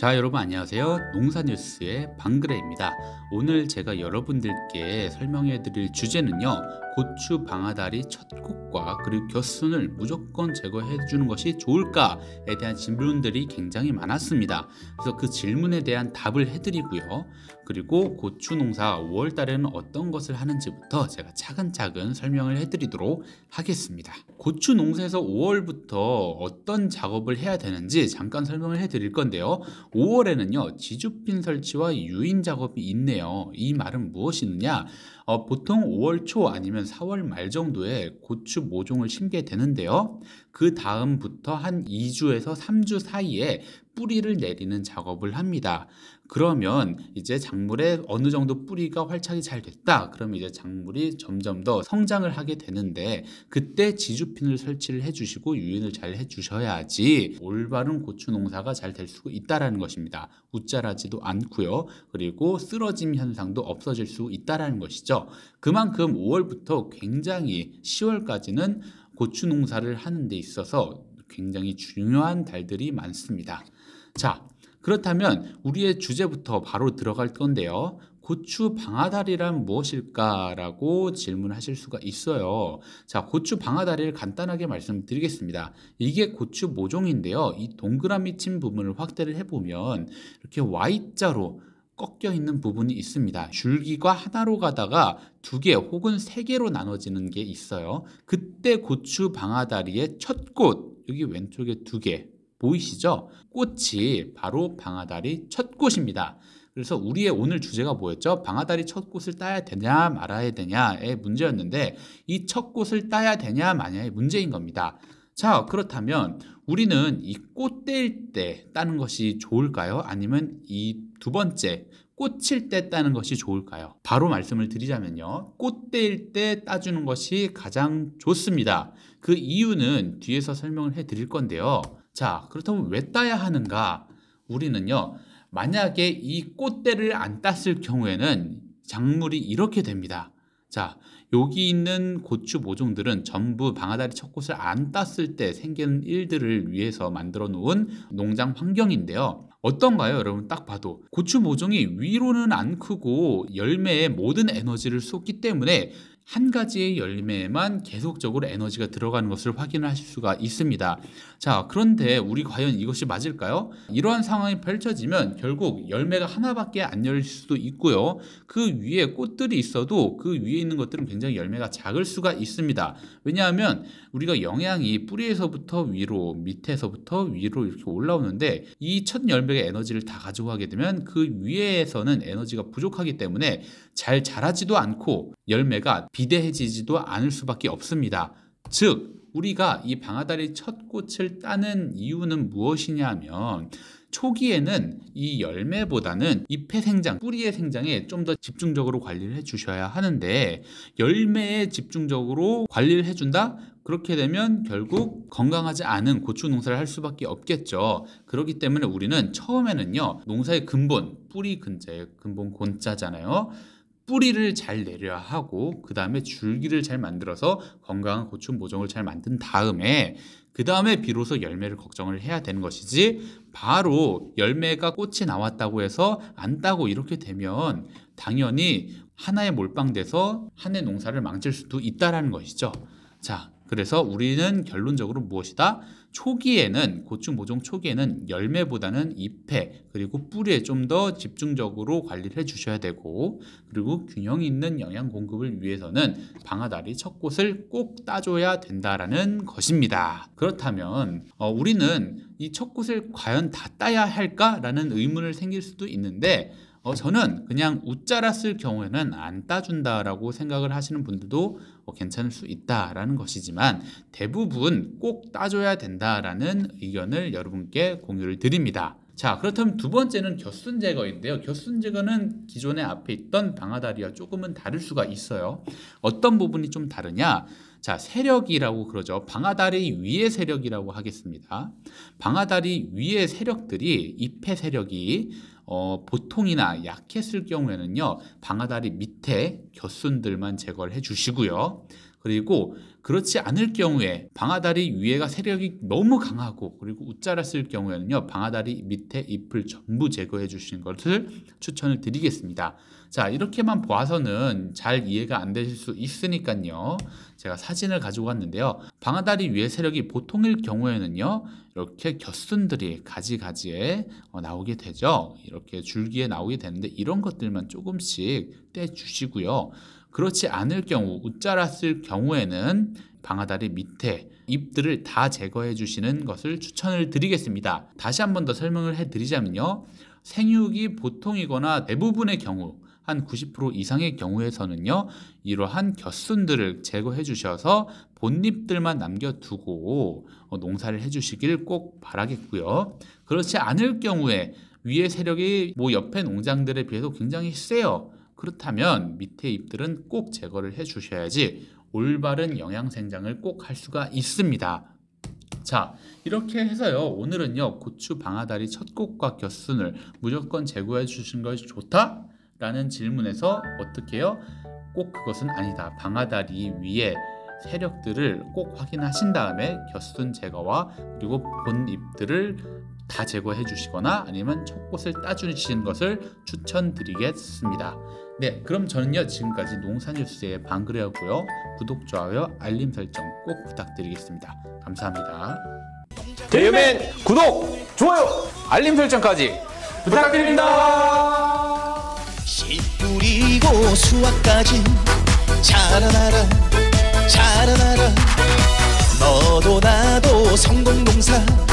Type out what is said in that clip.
자 여러분 안녕하세요 농사뉴스의 방그레입니다 오늘 제가 여러분들께 설명해 드릴 주제는요 고추 방아다리 첫 곡과 그리고 겨순을 무조건 제거해 주는 것이 좋을까에 대한 질문들이 굉장히 많았습니다 그래서 그 질문에 대한 답을 해드리고요 그리고 고추 농사 5월 달에는 어떤 것을 하는지부터 제가 차근차근 설명을 해드리도록 하겠습니다 고추 농사에서 5월부터 어떤 작업을 해야 되는지 잠깐 설명을 해드릴 건데요 5월에는요 지주핀 설치와 유인 작업이 있네요. 이 말은 무엇이느냐? 어, 보통 5월 초 아니면 4월 말 정도에 고추 모종을 심게 되는데요. 그 다음부터 한 2주에서 3주 사이에 뿌리를 내리는 작업을 합니다. 그러면 이제 작물에 어느 정도 뿌리가 활착이 잘 됐다. 그러면 이제 작물이 점점 더 성장을 하게 되는데 그때 지주핀을 설치를 해주시고 유인을 잘 해주셔야지 올바른 고추 농사가 잘 될 수 있다라는 것입니다. 웃자라지도 않고요. 그리고 쓰러짐 현상도 없어질 수 있다라는 것이죠. 그만큼 5월부터 굉장히 10월까지는 고추 농사를 하는 데 있어서 굉장히 중요한 달들이 많습니다. 자, 그렇다면 우리의 주제부터 바로 들어갈 건데요. 고추 방아다리란 무엇일까라고 질문하실 수가 있어요. 자, 고추 방아다리를 간단하게 말씀드리겠습니다. 이게 고추 모종인데요. 이 동그라미 친 부분을 확대를 해보면 이렇게 Y자로 꺾여 있는 부분이 있습니다. 줄기가 하나로 가다가 두 개 혹은 세 개로 나눠지는 게 있어요. 그때 고추 방아다리의 첫 꽃, 여기 왼쪽에 두 개, 보이시죠? 꽃이 바로 방아다리 첫 꽃입니다. 그래서 우리의 오늘 주제가 뭐였죠? 방아다리 첫 꽃을 따야 되냐 말아야 되냐의 문제였는데 이 첫 꽃을 따야 되냐 마냐의 문제인 겁니다. 자 그렇다면 우리는 이꽃 떼일 때 따는 것이 좋을까요? 아니면 이 두 번째 꽃일 때 따는 것이 좋을까요? 바로 말씀을 드리자면요. 꽃대일 때 따주는 것이 가장 좋습니다. 그 이유는 뒤에서 설명을 해 드릴 건데요. 자, 그렇다면 왜 따야 하는가? 우리는요, 만약에 이 꽃대를 안 땄을 경우에는 작물이 이렇게 됩니다. 자, 여기 있는 고추 모종들은 전부 방아다리 첫꽃을 안 땄을 때 생기는 일들을 위해서 만들어 놓은 농장 환경인데요. 어떤가요? 여러분 딱 봐도 고추 모종이 위로는 안 크고 열매의 모든 에너지를 쏟기 때문에 한 가지의 열매에만 계속적으로 에너지가 들어가는 것을 확인하실 수가 있습니다. 자, 그런데 우리 과연 이것이 맞을까요? 이러한 상황이 펼쳐지면 결국 열매가 하나밖에 안 열릴 수도 있고요. 그 위에 꽃들이 있어도 그 위에 있는 것들은 굉장히 열매가 작을 수가 있습니다. 왜냐하면 우리가 영양이 뿌리에서부터 위로, 밑에서부터 위로 이렇게 올라오는데 이 첫 열매가 에너지를 다 가져가게 되면 그 위에서는 에너지가 부족하기 때문에 잘 자라지도 않고 열매가 비대해지지도 않을 수밖에 없습니다. 즉 우리가 이 방아다리 첫 꽃을 따는 이유는 무엇이냐면 하 초기에는 이 열매보다는 잎의 생장, 뿌리의 생장에 좀 더 집중적으로 관리를 해주셔야 하는데 열매에 집중적으로 관리를 해준다? 그렇게 되면 결국 건강하지 않은 고추 농사를 할 수밖에 없겠죠. 그렇기 때문에 우리는 처음에는요 농사의 근본, 뿌리 근의 근본 곤자잖아요. 뿌리를 잘 내려야 하고 그 다음에 줄기를 잘 만들어서 건강한 고추 모종을 잘 만든 다음에 그 다음에 비로소 열매를 걱정을 해야 되는 것이지 바로 열매가 꽃이 나왔다고 해서 안 따고 이렇게 되면 당연히 하나에 몰빵돼서 한해 농사를 망칠 수도 있다라는 것이죠. 자, 그래서 우리는 결론적으로 무엇이다? 초기에는 고추 모종 초기에는 열매보다는 잎에 그리고 뿌리에 좀 더 집중적으로 관리를 해 주셔야 되고 그리고 균형 있는 영양 공급을 위해서는 방아다리 첫곳을꼭 따줘야 된다라는 것입니다. 그렇다면 어, 우리는 이 첫곳을 과연 다 따야 할까라는 의문을 생길 수도 있는데 어, 저는 그냥 웃자랐을 경우에는 안 따준다라고 생각을 하시는 분들도 어, 괜찮을 수 있다라는 것이지만 대부분 꼭 따줘야 된다. 된다라는 의견을 여러분께 공유를 드립니다. 자 그렇다면 두 번째는 겨순 제거인데요. 겨순 제거는 기존에 앞에 있던 방아다리와 조금은 다를 수가 있어요. 어떤 부분이 좀 다르냐? 자 세력이라고 그러죠. 방아다리 위의 세력이라고 하겠습니다. 방아다리 위의 세력들이 입해 세력이 어, 보통이나 약했을 경우에는요 방아다리 밑에 겨순들만 제거를 해주시고요. 그리고 그렇지 않을 경우에 방아다리 위에가 세력이 너무 강하고 그리고 웃자랐을 경우에는요 방아다리 밑에 잎을 전부 제거해 주시는 것을 추천을 드리겠습니다 자 이렇게만 보아서는 잘 이해가 안 되실 수 있으니까요 제가 사진을 가지고 왔는데요 방아다리 위에 세력이 보통일 경우에는요 이렇게 겨순들이 가지가지에 어, 나오게 되죠 이렇게 줄기에 나오게 되는데 이런 것들만 조금씩 떼주시고요 그렇지 않을 경우 웃자랐을 경우에는 방아다리 밑에 잎들을 다 제거해 주시는 것을 추천을 드리겠습니다. 다시 한 번 더 설명을 해 드리자면요. 생육이 보통이거나 대부분의 경우 한 90% 이상의 경우에서는요. 이러한 겨순들을 제거해 주셔서 본잎들만 남겨두고 어, 농사를 해 주시길 꼭 바라겠고요. 그렇지 않을 경우에 위의 세력이 뭐 옆에 농장들에 비해서 굉장히 세요. 그렇다면 밑에 잎들은 꼭 제거를 해 주셔야지 올바른 영양생장을 꼭 할 수가 있습니다. 자 이렇게 해서요 오늘은요 고추 방아다리 첫 곡과 곁순을 무조건 제거해 주신 것이 좋다? 라는 질문에서 어떻게요? 꼭 그것은 아니다 방아다리 위에 세력들을 꼭 확인하신 다음에 곁순 제거와 그리고 본 잎들을 다 제거해 주시거나 아니면 첫 곳을 따주시는 것을 추천드리겠습니다. 네, 그럼 저는요 지금까지 농사뉴스의 방글이었고요. 구독, 좋아요, 알림 설정 꼭 부탁드리겠습니다. 감사합니다. 대유맨 구독, 좋아요, 알림 설정까지 부탁드립니다. 뿌리고 수확까지 자라나라 자라나라 너도 나도 성공 농사